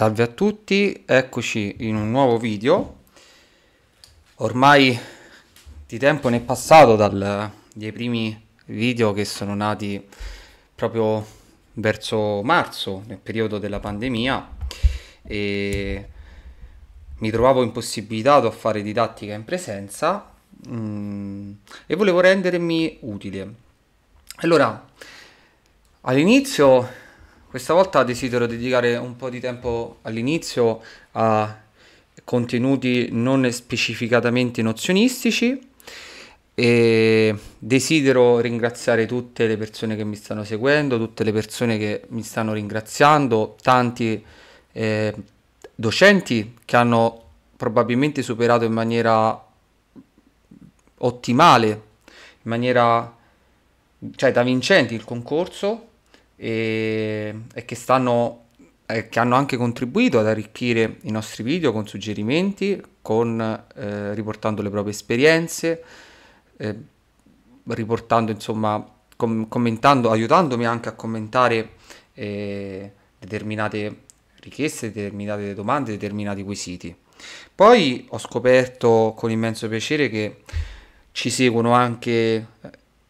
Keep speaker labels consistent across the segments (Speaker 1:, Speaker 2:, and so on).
Speaker 1: Salve a tutti, eccoci in un nuovo video. Ormai di tempo ne è passato dal, dai primi video che sono nati proprio verso marzo, nel periodo della pandemia e mi trovavo impossibilitato a fare didattica in presenza mh, mm, e volevo rendermi utile. Allora, all'inizio questa volta desidero dedicare un po' di tempo all'inizio a contenuti non specificatamente nozionistici e desidero ringraziare tutte le persone che mi stanno seguendo, tutte le persone che mi stanno ringraziando, tanti eh, docenti che hanno probabilmente superato in maniera ottimale, in maniera cioè da vincenti il concorso e, e che, stanno, eh, che hanno anche contribuito ad arricchire i nostri video con suggerimenti, con, eh, riportando le proprie esperienze, eh, riportando insomma, com- commentando, aiutandomi anche a commentare eh, determinate richieste, determinate domande, determinati quesiti. Poi ho scoperto con immenso piacere che ci seguono anche eh,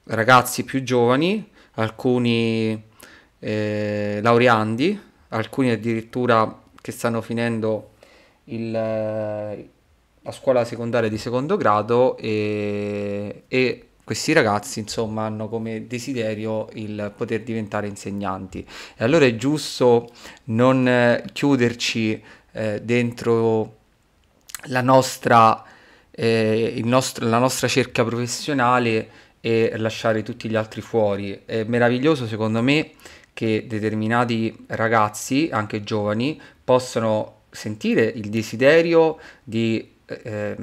Speaker 1: ragazzi più giovani, alcuni eh, laureandi, alcuni addirittura che stanno finendo il, la scuola secondaria di secondo grado e, e questi ragazzi insomma hanno come desiderio il poter diventare insegnanti e allora è giusto non eh, chiuderci eh, dentro la nostra, eh, nostro, la nostra cerca professionale e lasciare tutti gli altri fuori è meraviglioso secondo me che determinati ragazzi, anche giovani, possono sentire il desiderio di eh, ehm,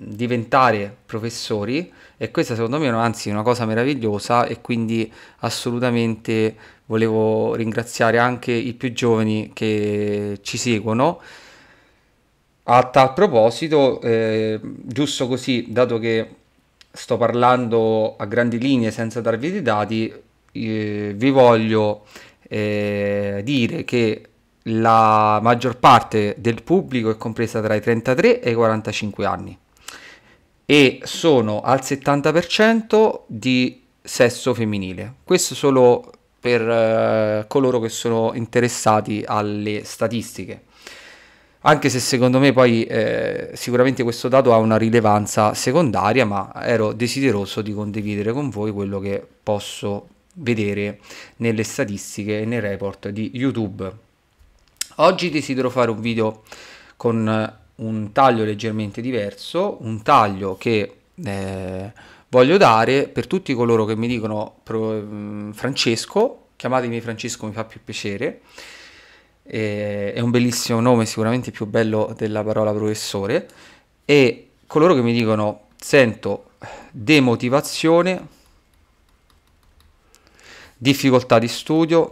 Speaker 1: diventare professori e questa secondo me è anzi una cosa meravigliosa e quindi assolutamente volevo ringraziare anche i più giovani che ci seguono. A tal proposito, eh, giusto così, dato che sto parlando a grandi linee senza darvi dei dati, eh, vi voglio eh, dire che la maggior parte del pubblico è compresa tra i 33 e i 45 anni e sono al 70% di sesso femminile. Questo solo per eh, coloro che sono interessati alle statistiche. Anche se secondo me poi eh, sicuramente questo dato ha una rilevanza secondaria, ma ero desideroso di condividere con voi quello che posso vedere nelle statistiche e nei report di YouTube. Oggi desidero fare un video con eh, un taglio leggermente diverso, un taglio che eh, voglio dare per tutti coloro che mi dicono mm, Francesco, chiamatemi Francesco mi fa più piacere, eh, è un bellissimo nome, sicuramente più bello della parola professore, e coloro che mi dicono sento demotivazione, difficoltà di studio,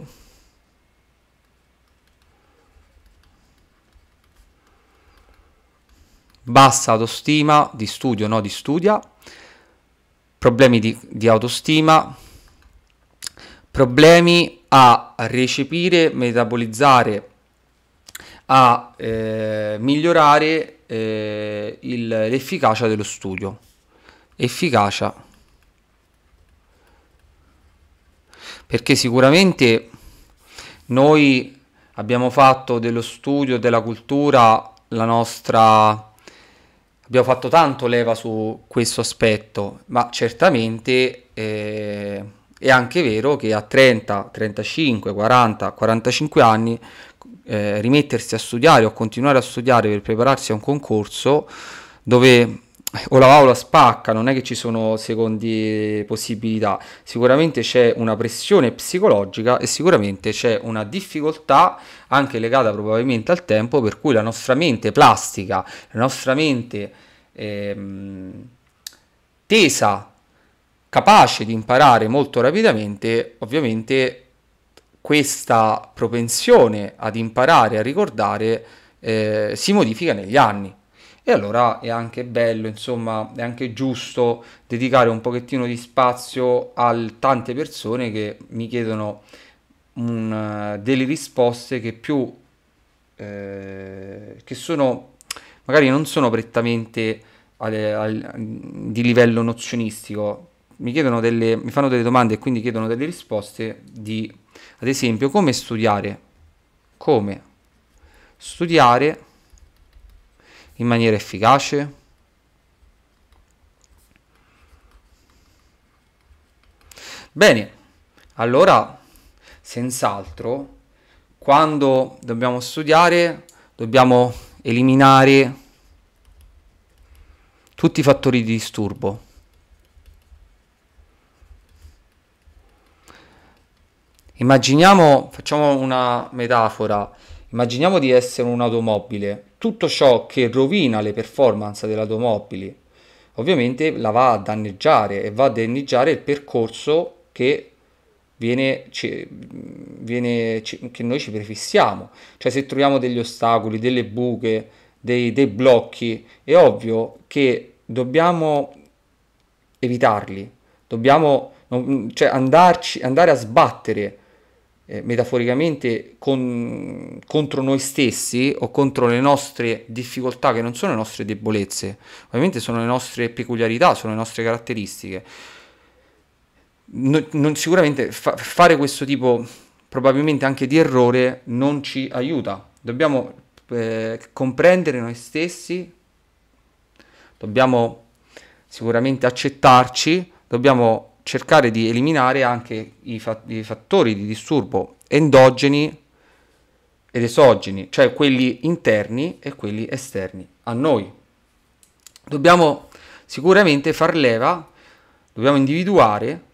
Speaker 1: bassa autostima, di studio no, di studia, problemi di, di autostima, problemi a recepire, metabolizzare, a eh, migliorare eh, l'efficacia dello studio. Efficacia perché sicuramente noi abbiamo fatto dello studio della cultura la nostra abbiamo fatto tanto leva su questo aspetto, ma certamente eh, è anche vero che a 30, 35, 40, 45 anni eh, rimettersi a studiare o continuare a studiare per prepararsi a un concorso dove o la Paola spacca, non è che ci sono secondi possibilità, sicuramente c'è una pressione psicologica e sicuramente c'è una difficoltà anche legata probabilmente al tempo per cui la nostra mente plastica, la nostra mente ehm, tesa, capace di imparare molto rapidamente, ovviamente questa propensione ad imparare, a ricordare, eh, si modifica negli anni e allora è anche bello, insomma, è anche giusto dedicare un pochettino di spazio a tante persone che mi chiedono un, eh, delle risposte che più eh, che sono magari non sono prettamente alle, al, di livello nozionistico, mi, delle, mi, fanno delle domande e quindi chiedono delle risposte di, ad esempio, come studiare, come studiare in maniera efficace? Bene, allora senz'altro quando dobbiamo studiare dobbiamo eliminare tutti i fattori di disturbo. Immaginiamo, facciamo una metafora, immaginiamo di essere un'automobile tutto ciò che rovina le performance delle automobili ovviamente la va a danneggiare e va a danneggiare il percorso che Viene, viene, che noi ci prefissiamo. Cioè se troviamo degli ostacoli, delle buche, dei, dei blocchi, è ovvio che dobbiamo evitarli, dobbiamo cioè, andarci, andare a sbattere eh, metaforicamente con, contro noi stessi o contro le nostre difficoltà che non sono le nostre debolezze, ovviamente sono le nostre peculiarità, sono le nostre caratteristiche. No, non, sicuramente fa, fare questo tipo probabilmente anche di errore non ci aiuta. Dobbiamo eh, comprendere noi stessi, dobbiamo sicuramente accettarci, dobbiamo cercare di eliminare anche i, fat- i fattori di disturbo endogeni ed esogeni, cioè quelli interni e quelli esterni a noi. Dobbiamo sicuramente far leva, dobbiamo individuare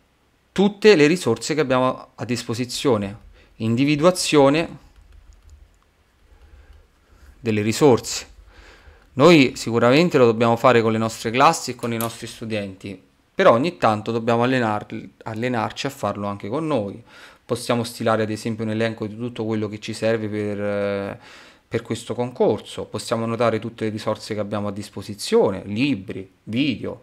Speaker 1: tutte le risorse che abbiamo a disposizione, individuazione delle risorse. Noi sicuramente lo dobbiamo fare con le nostre classi e con i nostri studenti, però ogni tanto dobbiamo allenar- allenarci a farlo anche con noi. Possiamo stilare ad esempio un elenco di tutto quello che ci serve per, per questo concorso, possiamo annotare tutte le risorse che abbiamo a disposizione, libri, video,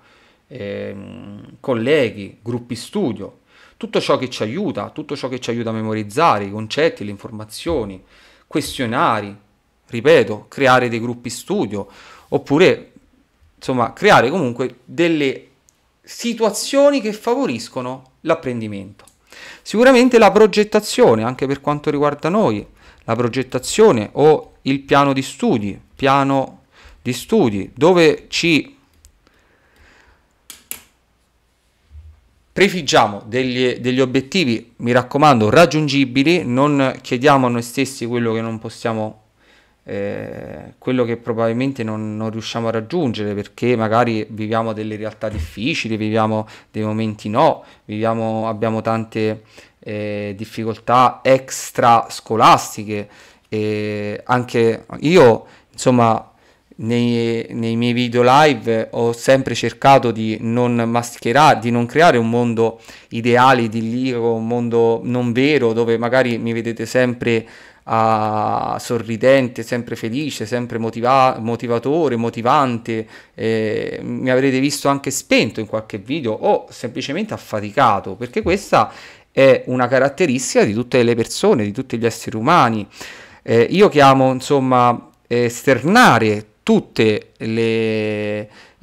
Speaker 1: ehm, colleghi, gruppi studio, tutto ciò che ci aiuta, tutto ciò che ci aiuta a memorizzare i concetti, le informazioni, questionari, ripeto, creare dei gruppi studio, oppure insomma creare comunque delle situazioni che favoriscono l'apprendimento. Sicuramente la progettazione, anche per quanto riguarda noi, la progettazione o il piano di studi, piano di studi, dove ci prefiggiamo degli, degli, obiettivi, mi raccomando, raggiungibili, non chiediamo a noi stessi quello che non possiamo eh, quello che probabilmente non, non, riusciamo a raggiungere perché magari viviamo delle realtà difficili, viviamo dei momenti no, viviamo, abbiamo tante eh, difficoltà extra scolastiche. E anche io, insomma, nei, nei, miei video live ho sempre cercato di non mascherare, di non creare un mondo ideale, di idillico, un mondo non vero dove magari mi vedete sempre a sorridente, sempre felice, sempre motiva- motivatore, motivante. Eh, mi avrete visto anche spento in qualche video o semplicemente affaticato, perché questa è una caratteristica di tutte le persone, di tutti gli esseri umani. Eh, io chiamo insomma esternare tutti i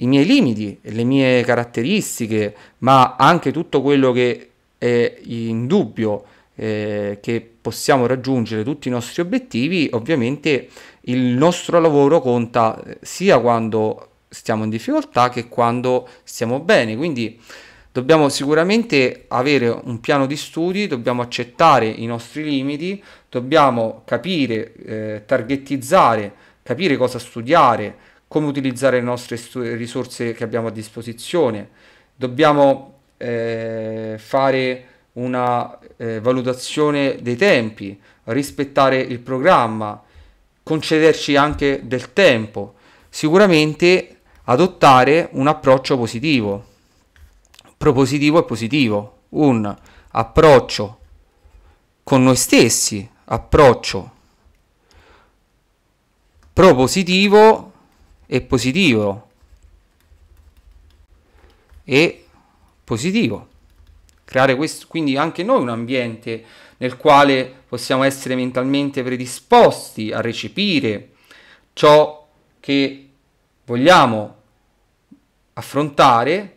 Speaker 1: miei limiti, le mie caratteristiche, ma anche tutto quello che è in dubbio eh, che possiamo raggiungere tutti i nostri obiettivi, ovviamente il nostro lavoro conta eh, sia quando stiamo in difficoltà che quando stiamo bene. Quindi dobbiamo sicuramente avere un piano di studi, dobbiamo accettare i nostri limiti, dobbiamo capire, eh, targetizzare, capire cosa studiare, come utilizzare le nostre risorse che abbiamo a disposizione. Dobbiamo eh, fare una eh, valutazione dei tempi, rispettare il programma, concederci anche del tempo, sicuramente adottare un approccio positivo, propositivo e positivo, un approccio con noi stessi, approccio propositivo e positivo e positivo creare questo, quindi anche noi un ambiente nel quale possiamo essere mentalmente predisposti a recepire ciò che vogliamo affrontare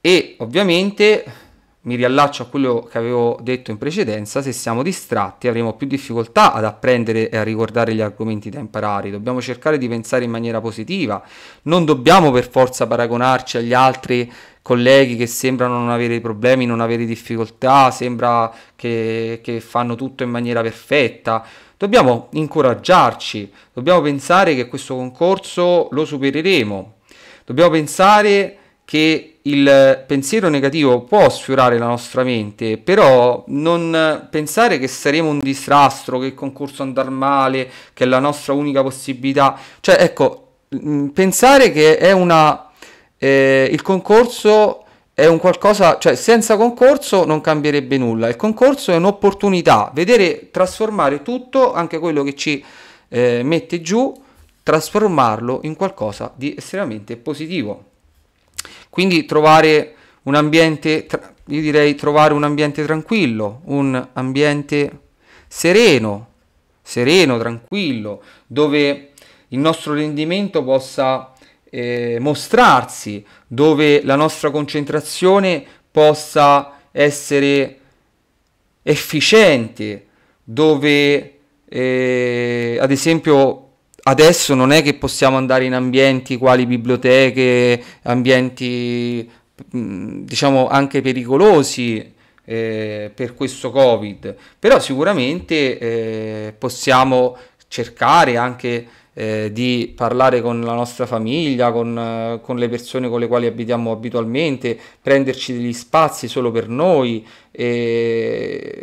Speaker 1: e ovviamente mi riallaccio a quello che avevo detto in precedenza, se siamo distratti avremo più difficoltà ad apprendere e a ricordare gli argomenti da imparare, dobbiamo cercare di pensare in maniera positiva, non dobbiamo per forza paragonarci agli altri colleghi che sembrano non avere problemi, non avere difficoltà, sembra che, che fanno tutto in maniera perfetta. Dobbiamo incoraggiarci, dobbiamo pensare che questo concorso lo supereremo, dobbiamo pensare che il pensiero negativo può sfiorare la nostra mente, però non pensare che saremo un disastro, che il concorso andrà male, che è la nostra unica possibilità, cioè ecco, pensare che è una eh, il concorso è un qualcosa, cioè senza concorso non cambierebbe nulla, il concorso è un'opportunità, vedere, trasformare tutto, anche quello che ci eh, mette giù, trasformarlo in qualcosa di estremamente positivo. Quindi trovare un ambiente, io direi trovare un ambiente tranquillo, un ambiente sereno, sereno, tranquillo, dove il nostro rendimento possa eh, mostrarsi, dove la nostra concentrazione possa essere efficiente, dove eh, ad esempio adesso non è che possiamo andare in ambienti quali biblioteche, ambienti mm, diciamo anche pericolosi eh, per questo covid, però sicuramente eh, possiamo cercare anche eh, di parlare con la nostra famiglia, con, eh, con, le persone con le quali abitiamo abitualmente, prenderci degli spazi solo per noi.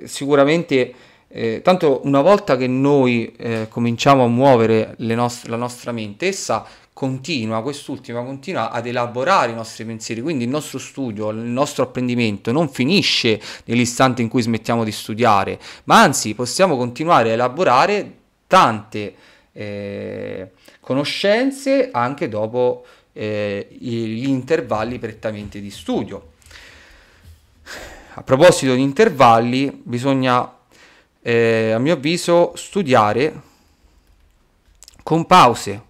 Speaker 1: sicuramente, eh, tanto una volta che noi eh, cominciamo a muovere nost- la nostra mente, essa continua, quest'ultima continua ad elaborare i nostri pensieri, quindi il nostro studio, il nostro apprendimento non finisce nell'istante in cui smettiamo di studiare, ma anzi possiamo continuare a elaborare tante eh, conoscenze anche dopo eh, gli intervalli prettamente di studio. A proposito di intervalli, bisogna, eh, a mio avviso, studiare con pause.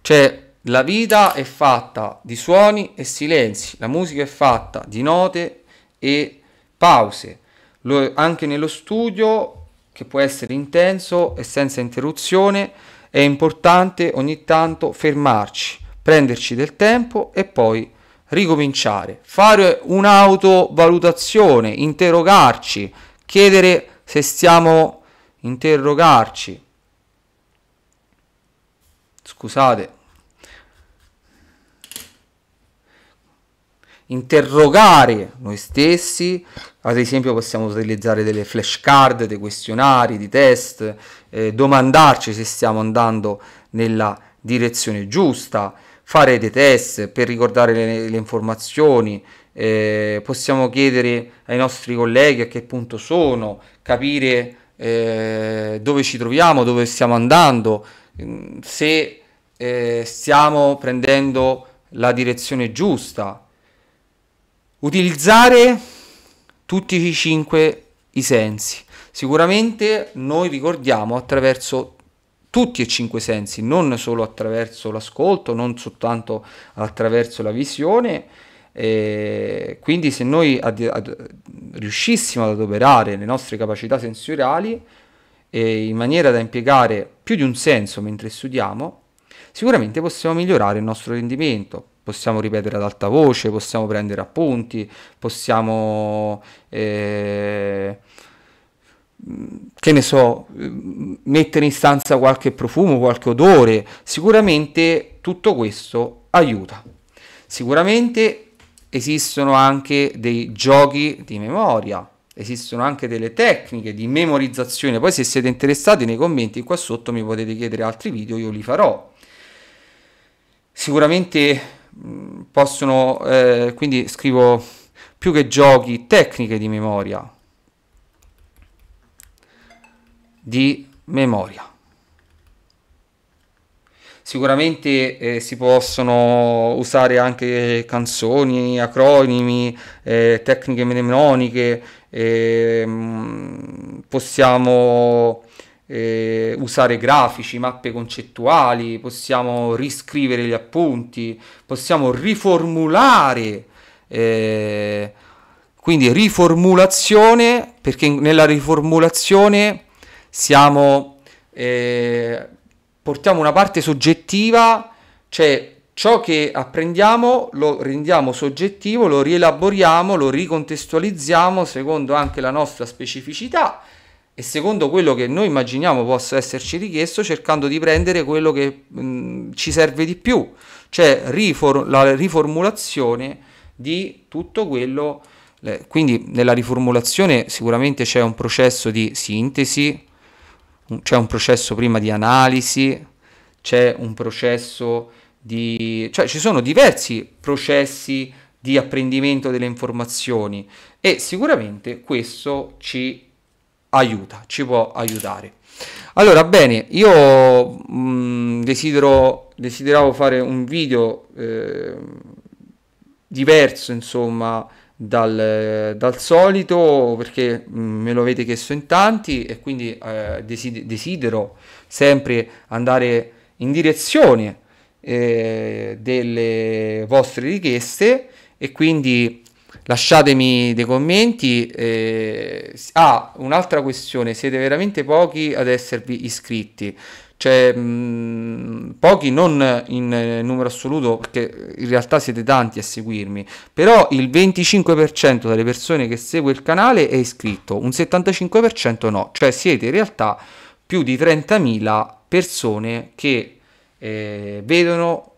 Speaker 1: Cioè, la vita è fatta di suoni e silenzi, la musica è fatta di note e pause. Lo, anche nello studio che può essere intenso e senza interruzione, è importante ogni tanto fermarci, prenderci del tempo e poi ricominciare, fare un'autovalutazione, interrogarci, chiedere se stiamo interrogarci. Scusate. interrogare noi stessi, ad esempio possiamo utilizzare delle flashcard, dei questionari, di test, eh, domandarci se stiamo andando nella direzione giusta, fare dei test per ricordare le, le informazioni, eh, possiamo chiedere ai nostri colleghi a che punto sono, capire eh, dove ci troviamo, dove stiamo andando, mm, se eh, stiamo prendendo la direzione giusta Utilizzare tutti e cinque i sensi. Sicuramente noi ricordiamo attraverso tutti e cinque i sensi, non solo attraverso l'ascolto, non soltanto attraverso la visione. E quindi se noi ad, ad, riuscissimo ad adoperare le nostre capacità sensoriali eh, in maniera da impiegare più di un senso mentre studiamo, sicuramente possiamo migliorare il nostro rendimento, possiamo ripetere ad alta voce, possiamo prendere appunti, possiamo... Eh, mm, che ne so, mm, mettere in stanza qualche profumo, qualche odore, sicuramente tutto questo aiuta. Sicuramente esistono anche dei giochi di memoria, esistono anche delle tecniche di memorizzazione. Poi se siete interessati nei commenti qua sotto mi potete chiedere altri video, io li farò. Sicuramente Mm, possono eh, quindi scrivo più che giochi tecniche di memoria di memoria sicuramente eh, si possono usare anche canzoni acronimi eh, tecniche mnemoniche ehm, possiamo eh, usare grafici, mappe concettuali, possiamo riscrivere gli appunti, possiamo riformulare. Eh, quindi riformulazione, perché nella riformulazione siamo, eh, portiamo una parte soggettiva, cioè ciò che apprendiamo lo rendiamo soggettivo, lo rielaboriamo, lo ricontestualizziamo secondo anche la nostra specificità e secondo quello che noi immaginiamo possa esserci richiesto, cercando di prendere quello che mh, mm, ci serve di più, cioè rifor- la riformulazione di tutto quello. quindi nella riformulazione sicuramente c'è un processo di sintesi, c'è un processo prima di analisi, c'è un processo di... cioè ci sono diversi processi di apprendimento delle informazioni e sicuramente questo ci aiuta, ci può aiutare. Allora, bene, io mh, mm, desidero, desideravo fare un video eh, diverso, insomma, dal, dal, solito, perché mh, mm, me lo avete chiesto in tanti e quindi eh, desidero, desidero sempre andare in direzione eh, delle vostre richieste e quindi lasciatemi dei commenti. Eh, ah, un'altra questione, siete veramente pochi ad esservi iscritti. Cioè, mh, mm, pochi non in numero assoluto, perché in realtà siete tanti a seguirmi, però il 25% delle persone che segue il canale è iscritto, un 75% no, cioè siete in realtà più di 30.000 persone che eh, vedono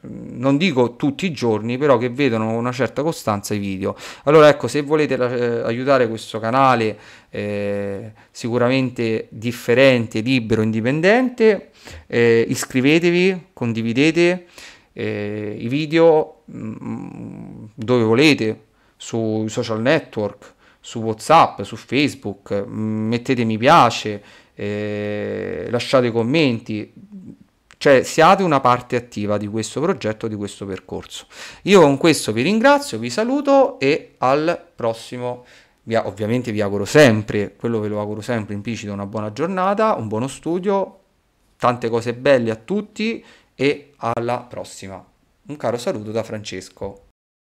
Speaker 1: non dico tutti i giorni, però che vedono una certa costanza i video. Allora ecco, se volete eh, aiutare questo canale eh, sicuramente differente, libero, indipendente, eh, iscrivetevi, condividete eh, i video mh, mm, dove volete, sui social network, su WhatsApp, su Facebook, mh, mm, mettete mi piace, eh, lasciate commenti cioè siate una parte attiva di questo progetto, di questo percorso. Io con questo vi ringrazio, vi saluto e al prossimo ovviamente vi auguro sempre, quello ve lo auguro sempre implicito, una buona giornata, un buono studio, tante cose belle a tutti e alla prossima. Un caro saluto da Francesco.